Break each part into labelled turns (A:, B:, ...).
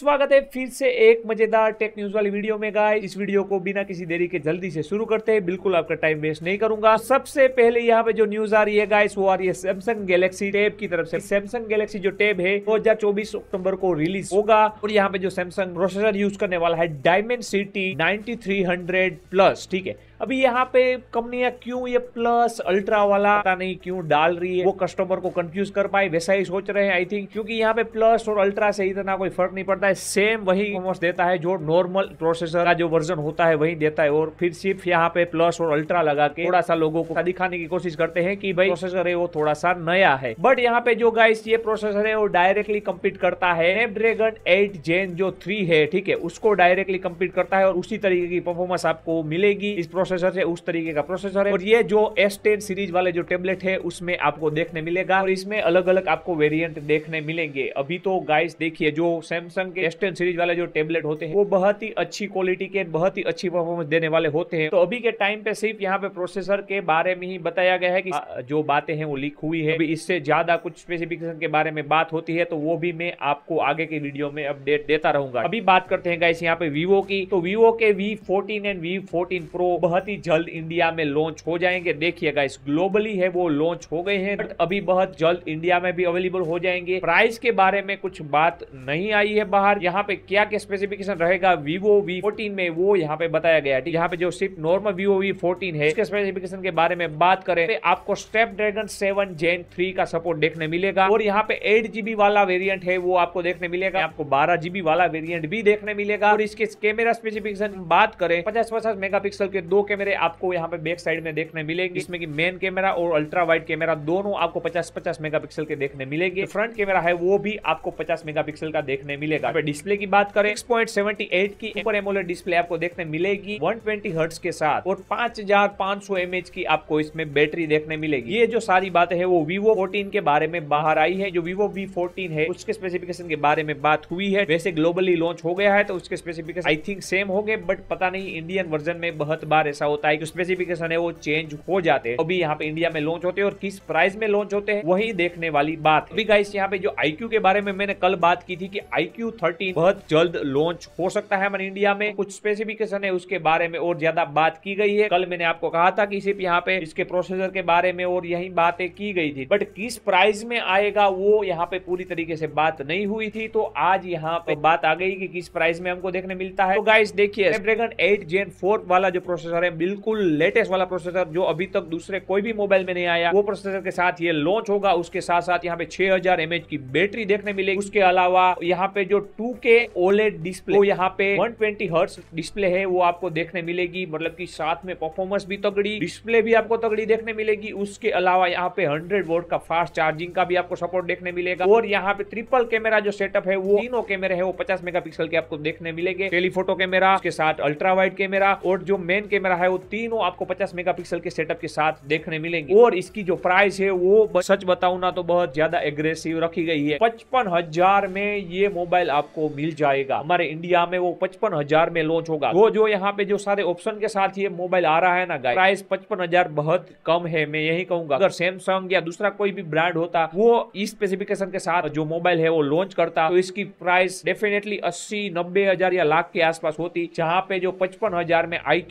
A: स्वागत है फिर से एक मजेदार टेक न्यूज वाली वीडियो में गाय इस वीडियो को बिना किसी देरी के जल्दी से शुरू करते हैं बिल्कुल आपका टाइम वेस्ट नहीं करूंगा सबसे पहले यहाँ पे जो न्यूज आ रही है गाइस वो आ रही है सैमसंग गैलेक्सी टेब की तरफ से सैमसंग गैलेक्सी जो टेब है दो हजार चौबीस अक्टूबर को रिलीज होगा और यहाँ पे जो सैमसंग प्रोसेसर यूज करने वाला है डायमंड सिटी नाइनटी प्लस ठीक है अभी यहाँ पे कंपनियां क्यों ये प्लस अल्ट्रा वाला पता नहीं क्यों डाल रही है वो कस्टमर को कंफ्यूज कर पाए वैसा ही सोच रहे हैं आई थिंक क्योंकि यहाँ पे प्लस और अल्ट्रा से इतना कोई फर्क नहीं पड़ता है सेम वही कॉमर्स देता है जो नॉर्मल प्रोसेसर का जो वर्जन होता है वही देता है और फिर सिर्फ यहाँ पे प्लस और अल्ट्रा लगा के थोड़ा सा लोगों को दिखाने की कोशिश करते हैं कि भाई प्रोसेसर है वो थोड़ा सा नया है बट यहाँ पे जो गाइस ये प्रोसेसर है वो डायरेक्टली कम्पीट करता है स्नैपड्रैगन एट जेन जो थ्री है ठीक है उसको डायरेक्टली कम्पीट करता है और उसी तरीके की परफॉर्मेंस आपको मिलेगी इस प्रोसेसर है उस तरीके का प्रोसेसर है और ये जो एस सीरीज वाले जो टेबलेट है उसमें आपको देखने मिलेगा और इसमें अलग अलग आपको वेरिएंट देखने मिलेंगे अभी तो गाइस देखिए जो सैमसंग के एस सीरीज वाले जो टेबलेट होते हैं वो बहुत ही अच्छी क्वालिटी के बहुत ही अच्छी परफॉर्मेंस देने वाले होते हैं तो अभी के टाइम पे सिर्फ यहाँ पे प्रोसेसर के बारे में ही बताया गया है की जो बातें हैं वो लीक हुई है अभी इससे ज्यादा कुछ स्पेसिफिकेशन के बारे में बात होती है तो वो भी मैं आपको आगे के वीडियो में अपडेट देता रहूंगा अभी बात करते हैं गाइस यहाँ पे वीवो की तो वीवो के V fourteen and V fourteen pro बहुत बहुत ही जल्द इंडिया में लॉन्च हो जाएंगे देखिएगा इस ग्लोबली है वो लॉन्च हो गए हैं बट अभी बहुत जल्द इंडिया में भी अवेलेबल हो जाएंगे प्राइस के बारे में कुछ बात नहीं आई है बाहर यहाँ पे क्या क्या स्पेसिफिकेशन रहेगा विवो वी फोर्टीन में वो यहाँ पे बताया गया है यहाँ पे जो सिर्फ नॉर्मल विवो वी फोर्टीन है स्पेसिफिकेशन के बारे में बात करें तो आपको Snapdragon seven gen three का सपोर्ट देखने मिलेगा और यहाँ पे एट जीबी वाला वेरियंट है वो आपको देखने मिलेगा आपको बारह जीबी वाला वेरियंट भी देखने मिलेगा और इसके कैमरा स्पेसिफिकेशन बात करें पचास पचास मेगा के दो कैमरे आपको यहाँ पे बैक साइड में देखने मिलेंगे इसमें कि मेन कैमरा और अल्ट्रा वाइड कैमरा दोनों आपको 50-50 मेगापिक्सल के देखने मिलेंगे तो फ्रंट कैमरा है वो भी आपको 50 मेगापिक्सल का देखने मिलेगा डिस्प्ले की बात करें 6.78 की ऊपर एमोलर डिस्प्ले आपको देखने मिलेगी वन ट्वेंटी के साथ और 5500 एमएच की आपको इसमें बैटरी देखने मिलेगी ये जो सारी बात है वो वीवो फोर्टीन के बारे में बाहर आई है जो वीवो वी फोर्टीन है उसके स्पेसिफिकेशन के बारे में बात हुई है वैसे ग्लोबली लॉन्च हो गया है तो उसके स्पेसिफिकेशन आई थिंक सेम हो गए बट पता नहीं इंडियन वर्जन में बहुत बार ऐसा होता है कि स्पेसिफिकेशन है वो चेंज हो जाते हैं अभी यहाँ पे इंडिया में लॉन्च होते हैं और किस प्राइस में लॉन्च होते हैं वही देखने वाली बात है गाइस यहाँ पे जो आईक्यू के बारे में मैंने कल बात की थी कि आईक्यू 13 बहुत जल्द लॉन्च हो सकता है हमारे इंडिया में कुछ स्पेसिफिकेशन है उसके बारे में और ज्यादा बात की गई है कल मैंने आपको कहा था की सिर्फ यहाँ पे इसके प्रोसेसर के बारे में और यही बातें की गई थी बट किस प्राइस में आएगा वो यहाँ पे पूरी तरीके से बात नहीं हुई थी तो आज यहाँ पे बात आ गई कि किस प्राइस में हमको देखने मिलता है तो गाइस देखिए स्नैपड्रैगन एट जेन फोर वाला जो प्रोसेसर है बिल्कुल लेटेस्ट वाला प्रोसेसर जो अभी तक दूसरे कोई भी मोबाइल में नहीं आया वो प्रोसेसर के साथ ये लॉन्च होगा उसके साथ साथ यहाँ पे 6000 हजार एमएच की बैटरी देखने मिलेगी उसके अलावा यहाँ पे जो 2K के ओलेट डिस्प्ले यहाँ पे 120 ट्वेंटी डिस्प्ले है वो आपको देखने मिलेगी मतलब की साथ में परफॉर्मेंस भी तगड़ी डिस्प्ले भी आपको तगड़ी देखने मिलेगी उसके अलावा यहाँ पे हंड्रेड वोट का फास्ट चार्जिंग का भी आपको सपोर्ट देखने मिलेगा और यहाँ पे ट्रिपल कैमरा जो सेटअप है वो तीनों कैमरे है वो पचास मेगा के आपको देखने मिलेंगे टेलीफोटो कैमरा उसके साथ अल्ट्रा वाइड कैमरा और जो मेन कैमरा कैमरा है वो तीनों आपको 50 मेगापिक्सल के सेटअप के साथ देखने मिलेंगे और इसकी जो प्राइस है वो सच बताऊ ना तो बहुत ज्यादा एग्रेसिव रखी गई है पचपन में ये मोबाइल आपको मिल जाएगा हमारे इंडिया में वो पचपन में लॉन्च होगा वो जो यहाँ पे जो सारे ऑप्शन के साथ ये मोबाइल आ रहा है ना गाय प्राइस पचपन बहुत कम है मैं यही कहूंगा अगर सैमसंग या दूसरा कोई भी ब्रांड होता वो इस स्पेसिफिकेशन के साथ जो मोबाइल है वो लॉन्च करता तो इसकी प्राइस डेफिनेटली 80 नब्बे हजार या लाख के आसपास होती जहाँ पे जो पचपन हजार में आई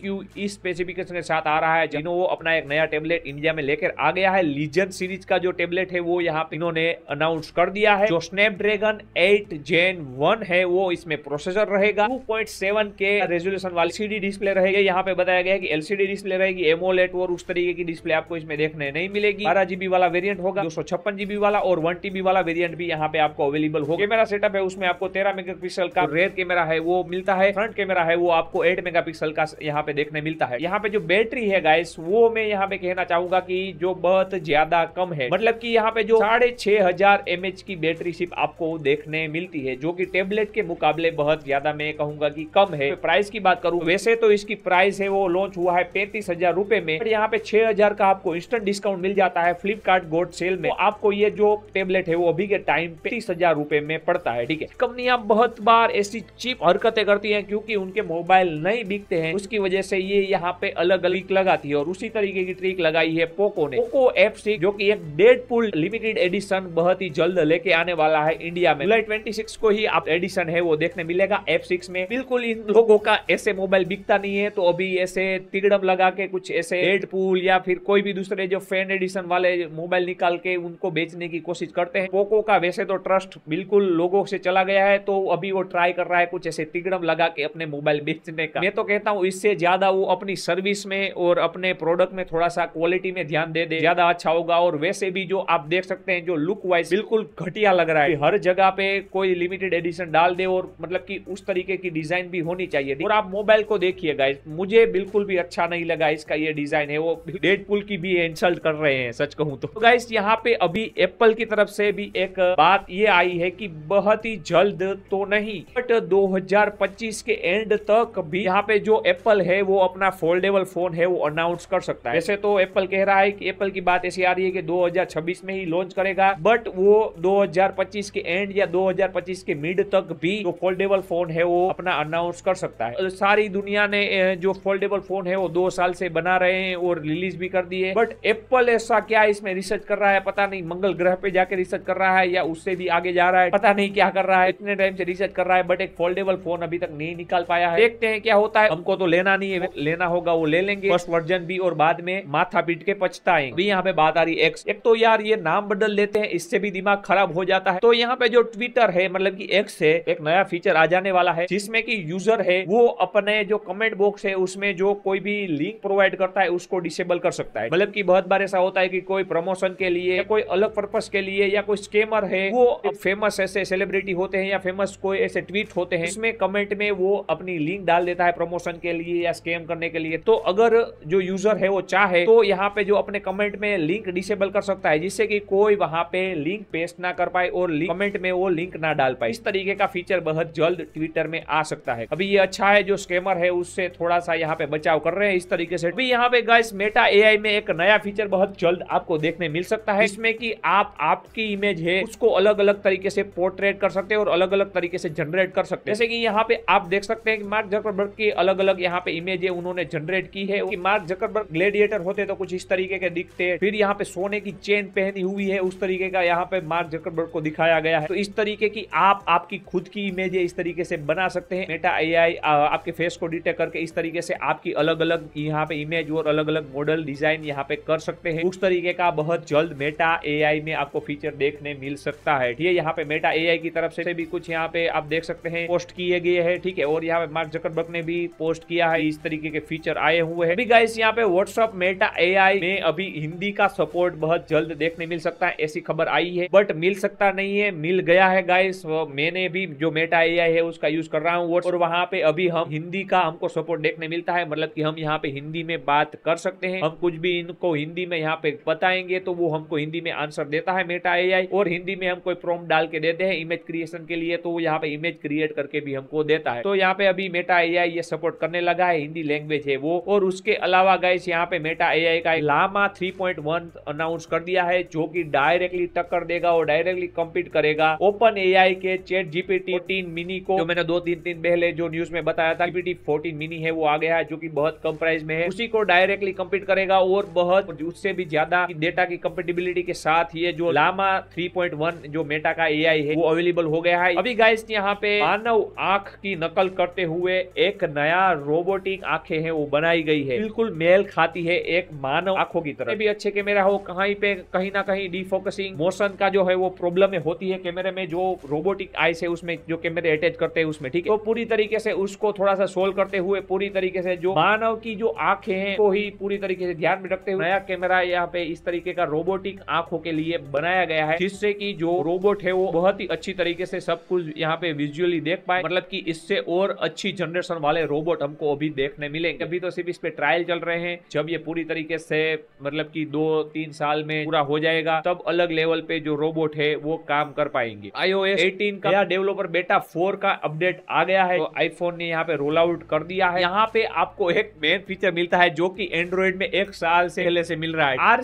A: इस स्पेसिफिकेशन के साथ आ रहा है वो अपना एक नया टेबलेट इंडिया में लेकर आ गया है लीजन सीरीज का जो टेबलेट है वो यहाँ पे इन्होंने अनाउंस कर दिया है जो स्नैपड्रैगन 8 जेन 1 है वो इसमें प्रोसेसर रहेगा 2.7 के रेजोल्यूशन वाली सीडी डिस्प्ले रहेगी यहाँ पे बताया गया कि एलसीडी डिस्प्ले रहेगी एमोलेट और उस तरीके की डिस्प्ले आपको इसमें देखने नहीं मिलेगी बारह जीबी वाला वेरियंट होगा दो जीबी वाला और वन टीबी वाला वेरियंट भी यहाँ पे आपको अवेलेबल होगा कैमरा सेटअप है उसमें आपको तेरह मेगा का रेयर कैमरा है वो मिलता है फ्रंट कैमरा है वो आपको एट मेगा का यहाँ पे देखने मिल मिलता है यहाँ पे जो बैटरी है गाइस वो मैं यहाँ पे कहना चाहूंगा कि जो बहुत ज्यादा कम है मतलब कि यहाँ पे जो साढ़े छह हजार एम की बैटरी सिर्फ आपको देखने मिलती है जो कि टेबलेट के मुकाबले बहुत ज्यादा मैं कहूंगा कि कम है तो प्राइस की बात करूँ वैसे तो इसकी प्राइस है वो लॉन्च हुआ है पैंतीस हजार रूपए में पर यहाँ पे छह हजार का आपको इंस्टेंट डिस्काउंट मिल जाता है फ्लिपकार्ट गोड सेल में तो आपको ये जो टेबलेट है वो अभी के टाइम पैंतीस हजार रूपए में पड़ता है ठीक है कंपनियां बहुत बार ऐसी चिप हरकतें करती है क्योंकि उनके मोबाइल नहीं बिकते हैं उसकी वजह से ये यहाँ पे अलग अलग ट्रिक लगाती है और उसी तरीके की ट्रिक लगाई है पोको ने पोको एफ सी जो की एक डेड पुल लिमिटेड एडिशन बहुत ही जल्द लेके आने वाला है इंडिया में जुलाई ट्वेंटी को ही आप एडिशन है वो देखने मिलेगा एफ सिक्स में बिल्कुल इन लोगों का ऐसे मोबाइल बिकता नहीं है तो अभी ऐसे तिगड़म लगा के कुछ ऐसे डेड पुल या फिर कोई भी दूसरे जो फैन एडिशन वाले मोबाइल निकाल के उनको बेचने की कोशिश करते हैं पोको का वैसे तो ट्रस्ट बिल्कुल लोगों से चला गया है तो अभी वो ट्राई कर रहा है कुछ ऐसे तिगड़म लगा के अपने मोबाइल बेचने का मैं तो कहता हूँ इससे ज्यादा वो अपनी सर्विस में और अपने प्रोडक्ट में थोड़ा सा क्वालिटी में ध्यान दे दे ज्यादा अच्छा होगा और वैसे भी जो आप देख सकते हैं जो लुक वाइज बिल्कुल घटिया लग रहा है हर जगह पे कोई लिमिटेड एडिशन डाल दे और मतलब की उस तरीके की डिजाइन भी होनी चाहिए और आप मोबाइल को देखिए गाइज मुझे बिल्कुल भी अच्छा नहीं लगा इसका ये डिजाइन है वो डेड की भी इंसल्ट कर रहे हैं सच कहूँ तो, तो गाइज यहाँ पे अभी एप्पल की तरफ से भी एक बात ये आई है की बहुत ही जल्द तो नहीं बट 2025 के एंड तक भी यहाँ पे जो एप्पल है वो अपना अपना फोल्डेबल फोन है वो अनाउंस कर सकता है वैसे तो एप्पल कह रहा है कि एप्पल की बात ऐसी आ रही है कि 2026 में ही लॉन्च करेगा बट वो 2025 के एंड या 2025 के मिड तक भी जो फोल्डेबल फोन है वो अपना अनाउंस कर सकता है सारी दुनिया ने जो फोल्डेबल फोन है वो दो साल से बना रहे हैं और रिलीज भी कर दिए बट एप्पल ऐसा क्या इसमें रिसर्च कर रहा है पता नहीं मंगल ग्रह पे जाके रिसर्च कर रहा है या उससे भी आगे जा रहा है पता नहीं क्या कर रहा है इतने टाइम से रिसर्च कर रहा है बट एक फोल्डेबल फोन अभी तक नहीं निकाल पाया है देखते हैं क्या होता है हमको तो लेना नहीं है लेना लेना होगा वो ले लेंगे फर्स्ट वर्जन भी और बाद में माथा पीट के पछताएंगे अभी यहाँ पे बात आ रही एक्स एक तो यार ये नाम बदल लेते हैं इससे भी दिमाग खराब हो जाता है तो यहाँ पे जो ट्विटर है मतलब की एक्स है एक नया फीचर आ जाने वाला है जिसमे की यूजर है वो अपने जो कमेंट बॉक्स है उसमें जो कोई भी लिंक प्रोवाइड करता है उसको डिसेबल कर सकता है मतलब की बहुत बार ऐसा होता है की कोई प्रमोशन के लिए कोई अलग पर्पज के लिए या कोई स्केमर है वो फेमस ऐसे सेलिब्रिटी होते हैं या फेमस कोई ऐसे ट्वीट होते हैं इसमें कमेंट में वो अपनी लिंक डाल देता है प्रमोशन के लिए या स्केम करने करने के लिए तो अगर जो यूजर है वो चाहे तो यहाँ पे जो अपने कमेंट में लिंक डिसेबल कर सकता है जिससे कि कोई वहां पे लिंक पेस्ट ना कर पाए और कमेंट में वो लिंक ना डाल पाए इस तरीके का फीचर बहुत जल्द ट्विटर में आ सकता है अभी ये अच्छा है जो स्केमर है उससे थोड़ा सा यहाँ पे बचाव कर रहे हैं इस तरीके से अभी यहाँ पे गाइस मेटा ए में एक नया फीचर बहुत जल्द आपको देखने मिल सकता है इसमें की आप आपकी इमेज है उसको अलग अलग तरीके से पोर्ट्रेट कर सकते हैं और अलग अलग तरीके से जनरेट कर सकते हैं जैसे कि यहाँ पे आप देख सकते हैं कि मार्क जकरबर्ग की अलग अलग यहाँ पे इमेज है उन्होंने उन्होंने जनरेट की है मार्क जकरबर्ग ग्लेडिएटर होते तो कुछ इस तरीके के दिखते हैं फिर यहाँ पे सोने की चेन पहनी हुई है उस तरीके का यहाँ पे मार्क जकरबर्ग को दिखाया गया है तो इस तरीके की आप आपकी खुद की इमेज इस तरीके से बना सकते हैं मेटा एआई आपके फेस को डिटेक्ट करके इस तरीके से आपकी अलग अलग यहाँ पे इमेज और अलग अलग मॉडल डिजाइन यहाँ पे कर सकते हैं उस तरीके का बहुत जल्द मेटा एआई में आपको फीचर देखने मिल सकता है ठीक है यहाँ पे मेटा एआई की तरफ से भी कुछ यहाँ पे आप देख सकते हैं पोस्ट किए गए है ठीक है और यहाँ पे मार्क जकरबर्ग ने भी पोस्ट किया है इस तरीके के फीचर आए हुए हैं अभी गाइस यहाँ पे व्हाट्सअप मेटा एआई में अभी हिंदी का सपोर्ट बहुत जल्द देखने मिल सकता है ऐसी खबर आई है बट मिल सकता नहीं है मिल गया है गाइस मैंने भी जो मेटा एआई है उसका यूज कर रहा हूँ और वहाँ पे अभी हम हिंदी का हमको सपोर्ट देखने मिलता है मतलब की हम यहाँ पे हिंदी में बात कर सकते हैं हम कुछ भी इनको हिंदी में यहाँ पे बताएंगे तो वो हमको हिंदी में आंसर देता है मेटा ए और हिंदी में हम कोई प्रोम डाल के देते हैं इमेज क्रिएशन के लिए तो यहाँ पे इमेज क्रिएट करके भी हमको देता है तो यहाँ पे अभी मेटा ए ये सपोर्ट करने लगा है हिंदी लैंग्वेज लैंग्वेज है वो और उसके अलावा गाइस यहाँ पे मेटा एआई का लामा 3.1 अनाउंस कर दिया है जो कि डायरेक्टली टक्कर देगा और डायरेक्टली कम्पीट करेगा ओपन एआई के चेट जीपीटी तीन मिनी को जो मैंने दो तीन दिन पहले जो न्यूज में बताया था जीपीटी फोर्टीन मिनी है वो आ गया है जो की बहुत कम प्राइस में है उसी को डायरेक्टली कम्पीट करेगा और बहुत उससे भी ज्यादा डेटा की कम्पेटेबिलिटी के साथ ये जो लामा वन जो मेटा का आई है वो अवेलेबल हो गया है अभी गाइस यहाँ पे मानव आंख की नकल करते हुए एक नया रोबोटिक आंखें आंखें हैं वो बनाई गई है बिल्कुल मेल खाती है एक मानव आंखों की तरफ भी अच्छे कैमरा हो कहीं पे कहीं ना कहीं डिफोकसिंग मोशन का जो है वो प्रॉब्लम होती है कैमरे में जो रोबोटिक आइस है उसमें जो कैमरे अटैच करते हैं उसमें ठीक है तो पूरी तरीके से उसको थोड़ा सा सोल्व करते हुए पूरी तरीके से जो मानव की जो आंखें हैं वो ही पूरी तरीके से ध्यान में रखते हुए नया कैमरा यहाँ पे इस तरीके का रोबोटिक आंखों के लिए बनाया गया है जिससे की जो रोबोट है वो बहुत ही अच्छी तरीके से सब कुछ यहाँ पे विजुअली देख पाए मतलब की इससे और अच्छी जनरेशन वाले रोबोट हमको अभी देखने मिले मिलेंगे अभी तो सिर्फ इस पे ट्रायल चल रहे हैं जब ये पूरी तरीके से मतलब कि दो तीन साल में पूरा हो जाएगा तब अलग लेवल पे जो रोबोट है वो काम कर पाएंगे आईओएस 18 का डेवलपर बेटा 4 का अपडेट आ गया है तो आईफोन ने यहाँ पे रोल आउट कर दिया है यहाँ पे आपको एक मेन फीचर मिलता है जो की एंड्रॉइड में एक साल से पहले से मिल रहा है आर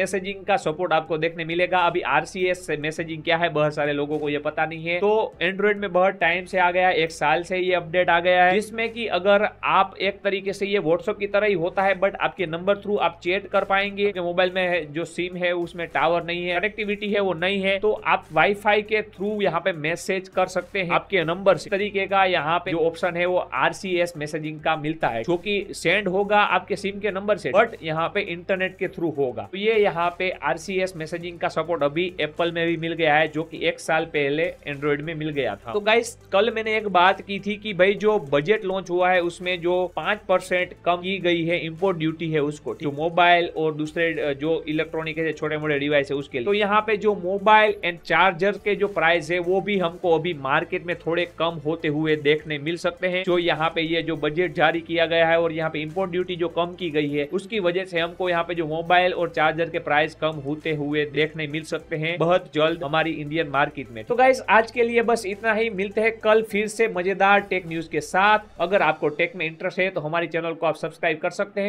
A: मैसेजिंग का सपोर्ट आपको देखने मिलेगा अभी आर से मैसेजिंग क्या है बहुत सारे लोगों को ये पता नहीं है तो एंड्रॉइड में बहुत टाइम से आ गया एक साल से ये अपडेट आ गया है जिसमें कि अगर आप एक तरीके से ये व्हाट्सअप की तरह ही होता है बट आपके नंबर थ्रू आप चेट कर पाएंगे मोबाइल में जो सिम है उसमें टावर नहीं है कनेक्टिविटी है वो नहीं है तो आप वाईफाई के थ्रू यहाँ पे मैसेज कर सकते हैं आपके नंबर से तरीके का यहाँ पे जो ऑप्शन है वो आर मैसेजिंग का मिलता है जो की सेंड होगा आपके सिम के नंबर से बट यहाँ पे इंटरनेट के थ्रू होगा तो ये यहाँ पे आर मैसेजिंग का सपोर्ट अभी एप्पल में भी मिल गया है जो कि एक साल पहले एंड्रॉइड में मिल गया था तो गाइस कल मैंने एक बात की थी कि भाई जो बजट लॉन्च हुआ है उसमें जो पांच पांच परसेंट कम की गई है इम्पोर्ट ड्यूटी है उसको जो मोबाइल और दूसरे जो इलेक्ट्रॉनिक है छोटे मोटे डिवाइस है उसके लिए तो यहाँ पे जो मोबाइल एंड चार्जर के जो प्राइस है वो भी हमको अभी मार्केट में थोड़े कम होते हुए देखने मिल सकते हैं जो यहाँ पे ये जो बजट जारी किया गया है और यहाँ पे इम्पोर्ट ड्यूटी जो कम की गई है उसकी वजह से हमको यहाँ पे जो मोबाइल और चार्जर के प्राइस कम होते हुए देखने मिल सकते हैं बहुत जल्द हमारी इंडियन मार्केट में तो गाइस आज के लिए बस इतना ही मिलते हैं कल फिर से मजेदार टेक न्यूज के साथ अगर आपको टेक में इंटरेस्ट है तो तो हमारे चैनल को आप सब्सक्राइब कर सकते हैं